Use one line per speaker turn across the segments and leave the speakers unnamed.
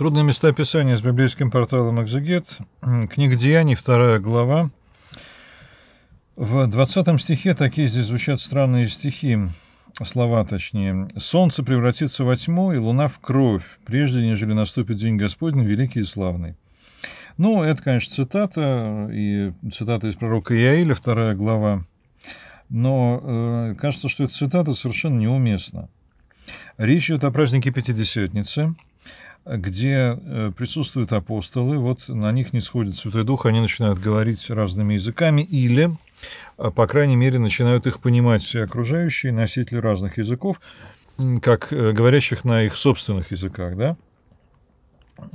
Трудные места Писания с библейским порталом «Экзегет». Книга Деяний, вторая глава. В 20 стихе такие здесь звучат странные стихи, слова точнее. «Солнце превратится во тьму, и луна в кровь, прежде нежели наступит день Господень, великий и славный». Ну, это, конечно, цитата, и цитата из пророка Иаиля, вторая глава. Но э, кажется, что эта цитата совершенно неуместна. Речь идет о празднике Пятидесятницы – где э, присутствуют апостолы, вот на них не сходит Святой Дух, они начинают говорить разными языками или, э, по крайней мере, начинают их понимать все окружающие, носители разных языков, как э, говорящих на их собственных языках, да?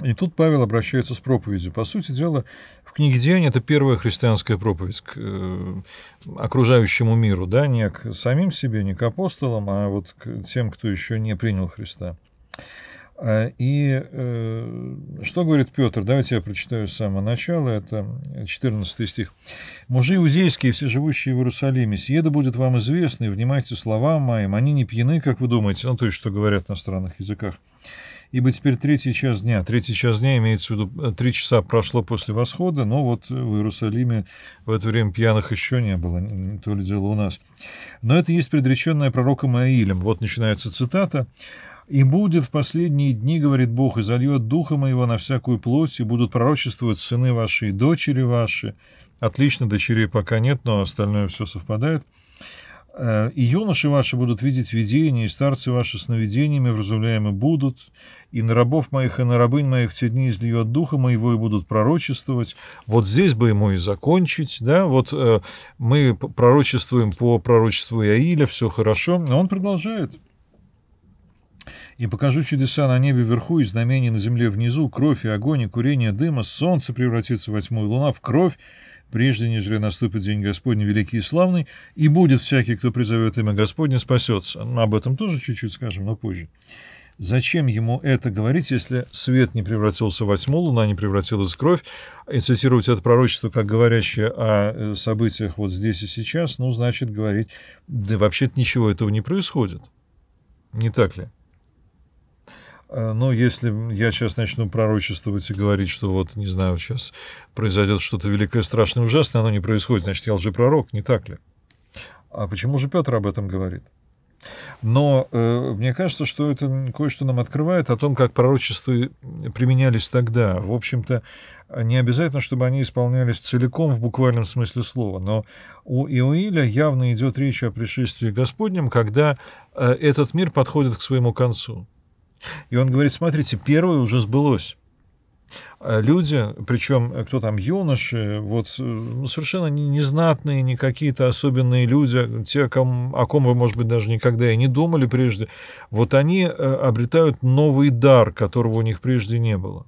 И тут Павел обращается с проповедью. По сути дела, в книге «Деяния» это первая христианская проповедь к окружающему миру, да, не к самим себе, не к апостолам, а вот к тем, кто еще не принял Христа. А, и э, что говорит Петр? Давайте я прочитаю с самого начала, это 14 стих. «Мужи иудейские, все живущие в Иерусалиме, съеда будет вам известно и внимайте словам моим, они не пьяны, как вы думаете». Ну, то есть, что говорят на странных языках. «Ибо теперь третий час дня». Третий час дня имеется в виду, э, три часа прошло после восхода, но вот в Иерусалиме в это время пьяных еще не было, не то ли дело у нас. Но это есть предреченное пророком Аилем. Вот начинается цитата. «И будет в последние дни, — говорит Бог, — и зальет духа моего на всякую плоть, и будут пророчествовать сыны ваши и дочери ваши». Отлично, дочерей пока нет, но остальное все совпадает. «Э, «И юноши ваши будут видеть видения, и старцы ваши сновидениями вразумляемы будут, и на рабов моих, и на рабынь моих в те дни изльет духа моего, и будут пророчествовать». Вот здесь бы ему и закончить, да, вот э, мы пророчествуем по пророчеству Иаиля, все хорошо, но он продолжает – и покажу чудеса на небе вверху и знамения на земле внизу, кровь и огонь и курение дыма, солнце превратится во тьму и луна в кровь, прежде нежели наступит день Господний великий и славный, и будет всякий, кто призовет имя Господне, спасется. Об этом тоже чуть-чуть скажем, но позже. Зачем ему это говорить, если свет не превратился во тьму, луна не превратилась в кровь? И цитировать это пророчество как говорящее о э, событиях вот здесь и сейчас, ну, значит говорить, да вообще-то ничего этого не происходит. Не так ли? Э, ну, если я сейчас начну пророчествовать и говорить, что вот, не знаю, сейчас произойдет что-то великое, страшное, ужасное, оно не происходит, значит, я уже пророк, не так ли? А почему же Петр об этом говорит? Но э, мне кажется, что это кое-что нам открывает о том, как пророчества применялись тогда. В общем-то, не обязательно, чтобы они исполнялись целиком в буквальном смысле слова, но у Иоиля явно идет речь о пришествии Господнем, когда э, этот мир подходит к своему концу. И он говорит, смотрите, первое уже сбылось. А люди, причем кто там юноши, вот э, ну, совершенно незнатные, не какие-то особенные люди, те, о ком, о ком вы, может быть, даже никогда и не думали прежде, вот они э, обретают новый дар, которого у них прежде не было.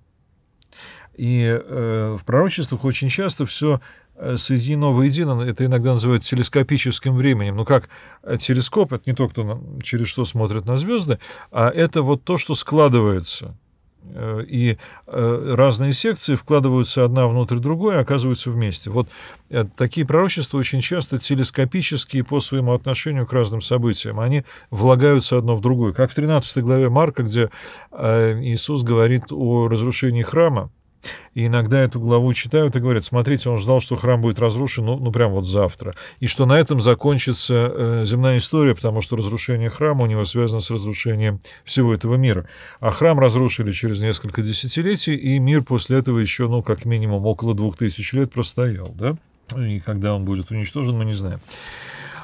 И э, в пророчествах очень часто все э, соединено воедино, это иногда называют телескопическим временем. Но ну, как э, телескоп, это не то, кто через что смотрит на звезды, а это вот то, что складывается. Э, и разные секции вкладываются одна внутрь другой и оказываются вместе. Вот такие пророчества очень часто телескопические по своему отношению к разным событиям. Они влагаются одно в другое. Как в 13 главе Марка, где Иисус говорит о разрушении храма, и иногда эту главу читают и говорят, смотрите, он ждал, что храм будет разрушен, ну, ну прям вот завтра. И что на этом закончится э, земная история, потому что разрушение храма у него связано с разрушением всего этого мира. А храм разрушили через несколько десятилетий, и мир после этого еще, ну, как минимум, около двух тысяч лет простоял, да? И когда он будет уничтожен, мы не знаем.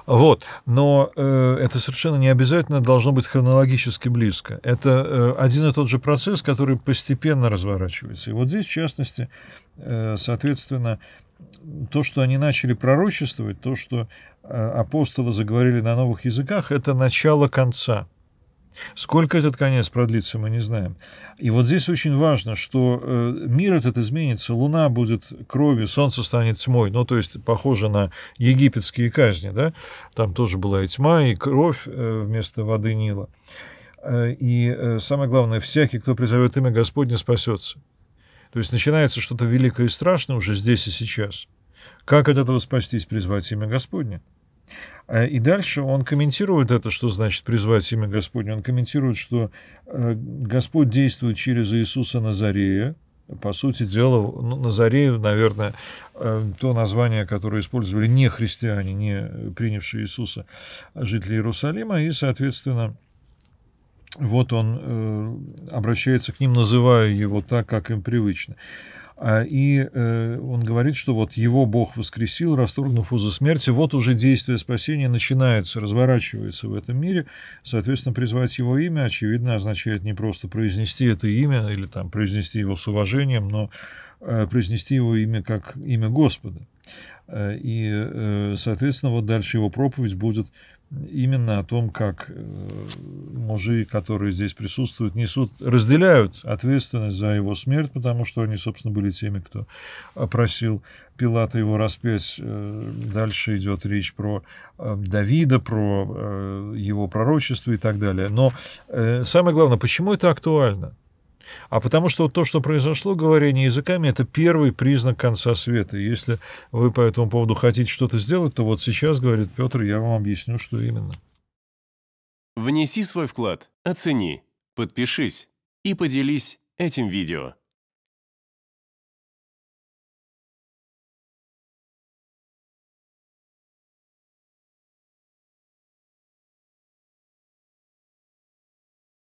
Вот. Но э, это совершенно не обязательно должно быть хронологически близко. Это э, один и тот же процесс, который постепенно разворачивается. И вот здесь, в частности, э, соответственно, то, что они начали пророчествовать, то, что э, апостолы заговорили на новых языках, это начало конца. Сколько этот конец продлится, мы не знаем. И вот здесь очень важно, что э, мир этот изменится, луна будет кровью, солнце станет тьмой. Ну, то есть, похоже на египетские казни, да? Там тоже была и тьма, и кровь э, вместо воды Нила. Э, и самое главное, всякий, кто призовет имя Господне, спасется. То есть начинается что-то великое и страшное уже здесь и сейчас. Как от этого спастись, призвать имя Господне? А, и дальше он комментирует это, что значит призвать имя Господне. Он комментирует, что э, Господь действует через Иисуса Назарея, по сути дела, ну, Назарею, наверное, э, то название, которое использовали не христиане, не принявшие Иисуса жители Иерусалима, и, соответственно, вот он э, обращается к ним, называя его так, как им привычно. А, и э, он говорит, что вот его Бог воскресил, расторгнув узы смерти. Вот уже действие спасения начинается, разворачивается в этом мире. Соответственно, призвать его имя, очевидно, означает не просто произнести это имя или там произнести его с уважением, но э, произнести его имя как имя Господа. Э, и, э, соответственно, вот дальше его проповедь будет именно о том, как э, мужи, которые здесь присутствуют, несут, разделяют ответственность за его смерть, потому что они, собственно, были теми, кто просил Пилата его распять. Дальше идет речь про Давида, про его пророчество и так далее. Но самое главное, почему это актуально? А потому что то, что произошло, говорение языками, это первый признак конца света. Если вы по этому поводу хотите что-то сделать, то вот сейчас, говорит Петр, я вам объясню, что именно. Внеси свой вклад, оцени, подпишись и поделись этим видео.